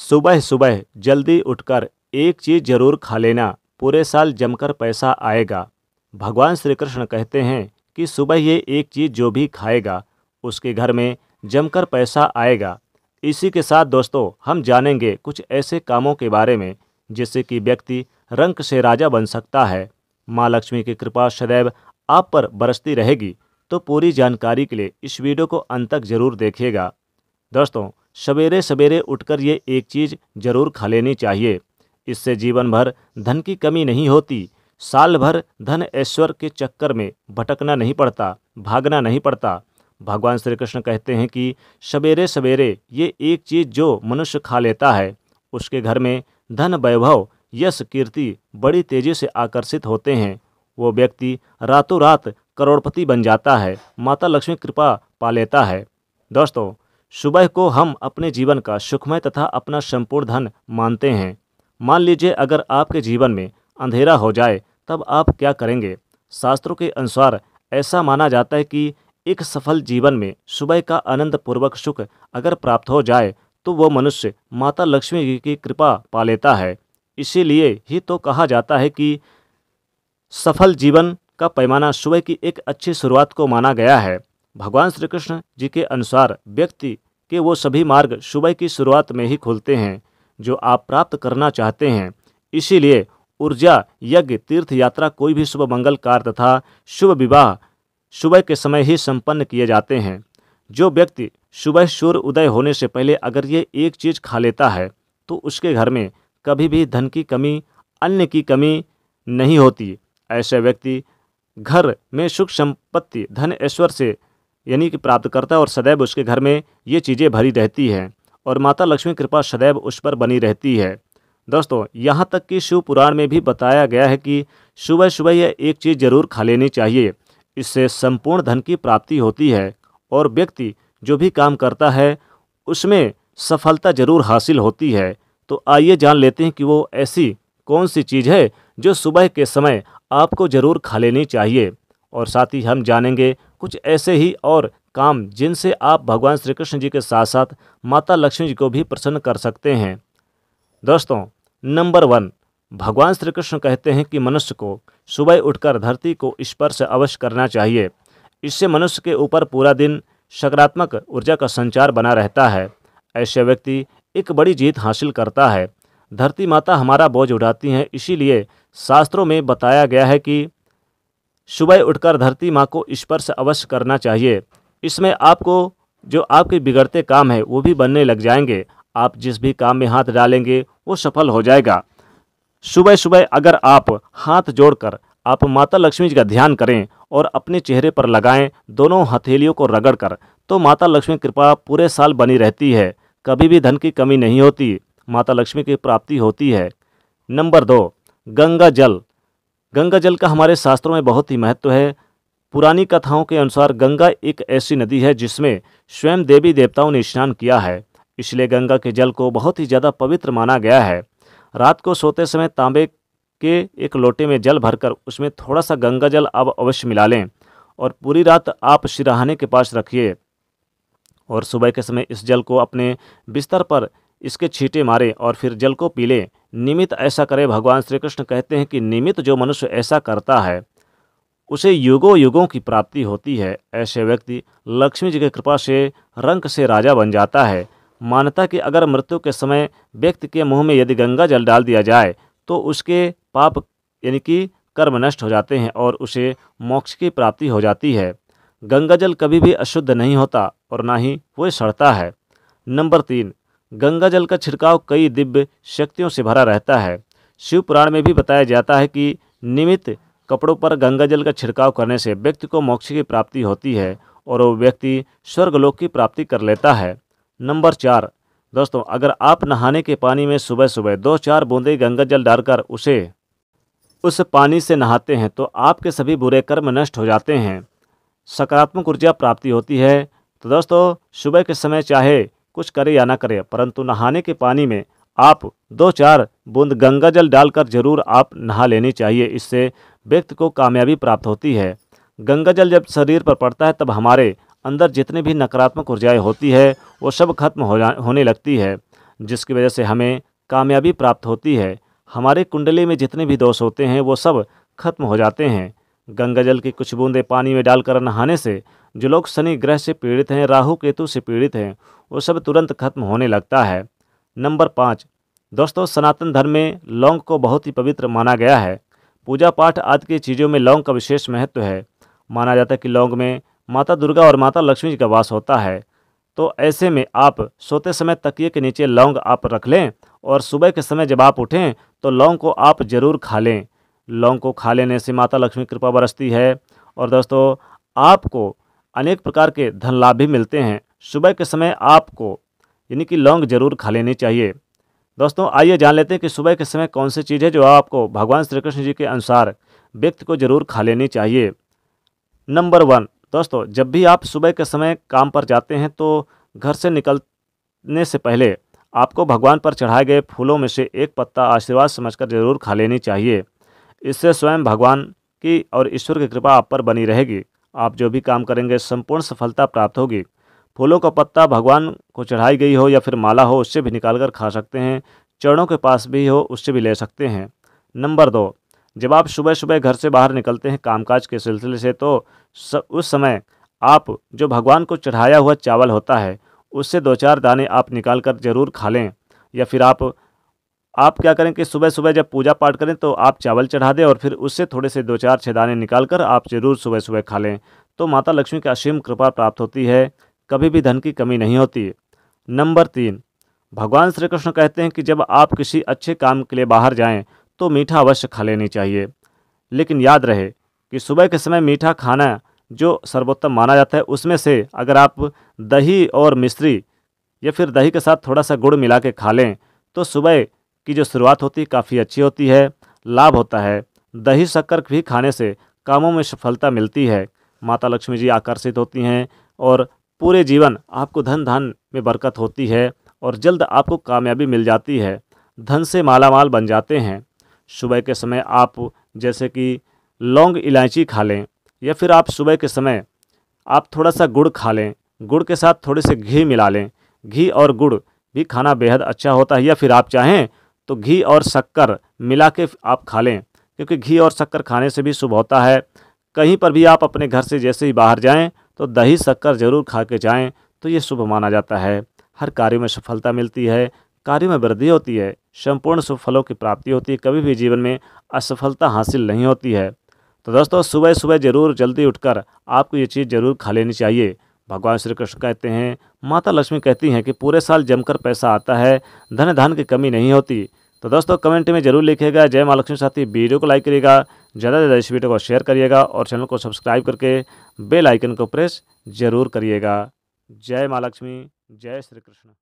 सुबह सुबह जल्दी उठकर एक चीज़ जरूर खा लेना पूरे साल जमकर पैसा आएगा भगवान श्री कृष्ण कहते हैं कि सुबह ये एक चीज़ जो भी खाएगा उसके घर में जमकर पैसा आएगा इसी के साथ दोस्तों हम जानेंगे कुछ ऐसे कामों के बारे में जिससे कि व्यक्ति रंक से राजा बन सकता है माँ लक्ष्मी की कृपा सदैव आप पर बरसती रहेगी तो पूरी जानकारी के लिए इस वीडियो को अंत तक जरूर देखिएगा दोस्तों सवेरे सवेरे उठकर ये एक चीज़ ज़रूर खा लेनी चाहिए इससे जीवन भर धन की कमी नहीं होती साल भर धन ऐश्वर्य के चक्कर में भटकना नहीं पड़ता भागना नहीं पड़ता भगवान श्री कृष्ण कहते हैं कि सवेरे सवेरे ये एक चीज़ जो मनुष्य खा लेता है उसके घर में धन वैभव यश कीर्ति बड़ी तेज़ी से आकर्षित होते हैं वो व्यक्ति रातों रात करोड़पति बन जाता है माता लक्ष्मी कृपा पा लेता है दोस्तों सुबह को हम अपने जीवन का सुखमय तथा अपना संपूर्ण धन मानते हैं मान लीजिए अगर आपके जीवन में अंधेरा हो जाए तब आप क्या करेंगे शास्त्रों के अनुसार ऐसा माना जाता है कि एक सफल जीवन में सुबह का आनंद पूर्वक सुख अगर प्राप्त हो जाए तो वो मनुष्य माता लक्ष्मी जी की कृपा पा लेता है इसीलिए ही तो कहा जाता है कि सफल जीवन का पैमाना सुबह की एक अच्छी शुरुआत को माना गया है भगवान श्री कृष्ण जी के अनुसार व्यक्ति कि वो सभी मार्ग सुबह की शुरुआत में ही खुलते हैं जो आप प्राप्त करना चाहते हैं इसीलिए ऊर्जा यज्ञ तीर्थ यात्रा कोई भी शुभ मंगल कार्य तथा शुभ विवाह सुबह के समय ही संपन्न किए जाते हैं जो व्यक्ति सुबह सूर्य उदय होने से पहले अगर ये एक चीज़ खा लेता है तो उसके घर में कभी भी धन की कमी अन्य की कमी नहीं होती ऐसे व्यक्ति घर में सुख संपत्ति धन ऐश्वर्य से यानी कि प्राप्त करता है और सदैव उसके घर में ये चीज़ें भरी रहती हैं और माता लक्ष्मी कृपा सदैव उस पर बनी रहती है दोस्तों यहाँ तक कि शिव पुराण में भी बताया गया है कि सुबह सुबह यह एक चीज़ जरूर खा लेनी चाहिए इससे संपूर्ण धन की प्राप्ति होती है और व्यक्ति जो भी काम करता है उसमें सफलता जरूर हासिल होती है तो आइए जान लेते हैं कि वो ऐसी कौन सी चीज़ है जो सुबह के समय आपको ज़रूर खा लेनी चाहिए और साथ ही हम जानेंगे कुछ ऐसे ही और काम जिनसे आप भगवान श्री कृष्ण जी के साथ साथ माता लक्ष्मी जी को भी प्रसन्न कर सकते हैं दोस्तों नंबर वन भगवान श्री कृष्ण कहते हैं कि मनुष्य को सुबह उठकर धरती को स्पर्श अवश्य करना चाहिए इससे मनुष्य के ऊपर पूरा दिन सकारात्मक ऊर्जा का संचार बना रहता है ऐसे व्यक्ति एक बड़ी जीत हासिल करता है धरती माता हमारा बोझ उठाती हैं इसीलिए शास्त्रों में बताया गया है कि सुबह उठकर धरती माँ को स्पर्श अवश्य करना चाहिए इसमें आपको जो आपके बिगड़ते काम है वो भी बनने लग जाएंगे आप जिस भी काम में हाथ डालेंगे वो सफल हो जाएगा सुबह सुबह अगर आप हाथ जोड़कर आप माता लक्ष्मी जी का ध्यान करें और अपने चेहरे पर लगाएं दोनों हथेलियों को रगड़कर तो माता लक्ष्मी कृपा पूरे साल बनी रहती है कभी भी धन की कमी नहीं होती माता लक्ष्मी की प्राप्ति होती है नंबर दो गंगा जल गंगा जल का हमारे शास्त्रों में बहुत ही महत्व है पुरानी कथाओं के अनुसार गंगा एक ऐसी नदी है जिसमें स्वयं देवी देवताओं ने स्नान किया है इसलिए गंगा के जल को बहुत ही ज़्यादा पवित्र माना गया है रात को सोते समय तांबे के एक लोटे में जल भरकर उसमें थोड़ा सा गंगा जल आप अवश्य मिला लें और पूरी रात आप सिराहाने के पास रखिए और सुबह के समय इस जल को अपने बिस्तर पर इसके छींटे मारें और फिर जल को पी लें निमित ऐसा करे भगवान श्री कृष्ण कहते हैं कि निमित जो मनुष्य ऐसा करता है उसे युगों युगों की प्राप्ति होती है ऐसे व्यक्ति लक्ष्मी जी की कृपा से रंक से राजा बन जाता है मान्यता कि अगर मृत्यु के समय व्यक्ति के मुंह में यदि गंगा जल डाल दिया जाए तो उसके पाप यानी कि कर्म नष्ट हो जाते हैं और उसे मोक्ष की प्राप्ति हो जाती है गंगा जल कभी भी अशुद्ध नहीं होता और ना ही वो सड़ता है नंबर तीन गंगा जल का छिड़काव कई दिव्य शक्तियों से भरा रहता है शिव पुराण में भी बताया जाता है कि निमित्त कपड़ों पर गंगा जल का छिड़काव करने से व्यक्ति को मोक्ष की प्राप्ति होती है और वो व्यक्ति स्वर्गलोक की प्राप्ति कर लेता है नंबर चार दोस्तों अगर आप नहाने के पानी में सुबह सुबह दो चार बूंदे गंगा जल डालकर उसे उस पानी से नहाते हैं तो आपके सभी बुरे कर्म नष्ट हो जाते हैं सकारात्मक ऊर्जा प्राप्ति होती है तो दोस्तों सुबह के समय चाहे कुछ करे या ना करे परंतु नहाने के पानी में आप दो चार बूंद गंगा जल डालकर जरूर आप नहा लेनी चाहिए इससे व्यक्ति को कामयाबी प्राप्त होती है गंगा जल जब शरीर पर पड़ता है तब हमारे अंदर जितने भी नकारात्मक ऊर्जाएँ होती है वो सब खत्म हो होने लगती है जिसकी वजह से हमें कामयाबी प्राप्त होती है हमारे कुंडली में जितने भी दोष होते हैं वो सब खत्म हो जाते हैं गंगाजल की कुछ बूंदें पानी में डालकर नहाने से जो लोग शनि ग्रह से पीड़ित हैं राहु केतु से पीड़ित हैं वो सब तुरंत खत्म होने लगता है नंबर पाँच दोस्तों सनातन धर्म में लौंग को बहुत ही पवित्र माना गया है पूजा पाठ आदि की चीज़ों में लौंग का विशेष महत्व है माना जाता है कि लौंग में माता दुर्गा और माता लक्ष्मी जी का वास होता है तो ऐसे में आप सोते समय तकिए के नीचे लौंग आप रख लें और सुबह के समय जब आप उठें तो लौंग को आप ज़रूर खा लें लौंग को खा लेने से माता लक्ष्मी कृपा बरसती है और दोस्तों आपको अनेक प्रकार के धन लाभ भी मिलते हैं सुबह के समय आपको यानी कि लौंग जरूर खा लेनी चाहिए दोस्तों आइए जान लेते हैं कि सुबह के समय कौन सी चीज़ है जो आपको भगवान श्री कृष्ण जी के अनुसार व्यक्ति को जरूर खा लेनी चाहिए नंबर वन दोस्तों जब भी आप सुबह के समय काम पर जाते हैं तो घर से निकलने से पहले आपको भगवान पर चढ़ाए गए फूलों में से एक पत्ता आशीर्वाद समझकर जरूर खा लेनी चाहिए इससे स्वयं भगवान की और ईश्वर की कृपा आप पर बनी रहेगी आप जो भी काम करेंगे संपूर्ण सफलता प्राप्त होगी फूलों का पत्ता भगवान को चढ़ाई गई हो या फिर माला हो उससे भी निकाल कर खा सकते हैं चरणों के पास भी हो उससे भी ले सकते हैं नंबर दो जब आप सुबह सुबह घर से बाहर निकलते हैं कामकाज के सिलसिले से तो स, उस समय आप जो भगवान को चढ़ाया हुआ चावल होता है उससे दो चार दाने आप निकाल कर जरूर खा लें या फिर आप आप क्या करें कि सुबह सुबह जब पूजा पाठ करें तो आप चावल चढ़ा दें और फिर उससे थोड़े से दो चार छेदाने निकाल कर आप जरूर सुबह सुबह खा लें तो माता लक्ष्मी की असीम कृपा प्राप्त होती है कभी भी धन की कमी नहीं होती नंबर तीन भगवान श्री कृष्ण कहते हैं कि जब आप किसी अच्छे काम के लिए बाहर जाएं तो मीठा अवश्य खा लेनी चाहिए लेकिन याद रहे कि सुबह के समय मीठा खाना जो सर्वोत्तम माना जाता है उसमें से अगर आप दही और मिश्री या फिर दही के साथ थोड़ा सा गुड़ मिला के खा लें तो सुबह की जो शुरुआत होती है काफ़ी अच्छी होती है लाभ होता है दही शक्कर भी खाने से कामों में सफलता मिलती है माता लक्ष्मी जी आकर्षित होती हैं और पूरे जीवन आपको धन धन में बरकत होती है और जल्द आपको कामयाबी मिल जाती है धन से मालामाल बन जाते हैं सुबह के समय आप जैसे कि लौंग इलायची खा लें या फिर आप सुबह के समय आप थोड़ा सा गुड़ खा लें गुड़ के साथ थोड़े से घी मिला लें घी और गुड़ भी खाना बेहद अच्छा होता है या फिर आप चाहें तो घी और शक्कर मिला के आप खा लें क्योंकि घी और शक्कर खाने से भी शुभ होता है कहीं पर भी आप अपने घर से जैसे ही बाहर जाएं तो दही शक्कर जरूर खा के जाएं तो ये शुभ माना जाता है हर कार्य में सफलता मिलती है कार्य में वृद्धि होती है संपूर्ण शुभ फलों की प्राप्ति होती है कभी भी जीवन में असफलता हासिल नहीं होती है तो दोस्तों सुबह सुबह जरूर जल्दी उठकर आपको ये चीज़ जरूर खा लेनी चाहिए भगवान श्री कृष्ण कहते हैं माता लक्ष्मी कहती हैं कि पूरे साल जमकर पैसा आता है धन धान की कमी नहीं होती तो दोस्तों कमेंट में जरूर लिखेगा जय महालक्ष्मी साथी वीडियो को लाइक करिएगा ज़्यादा से ज़्यादा इस वीडियो को शेयर करिएगा और चैनल को सब्सक्राइब करके बेल आइकन को प्रेस जरूर करिएगा जय महालक्ष्मी जय श्री कृष्ण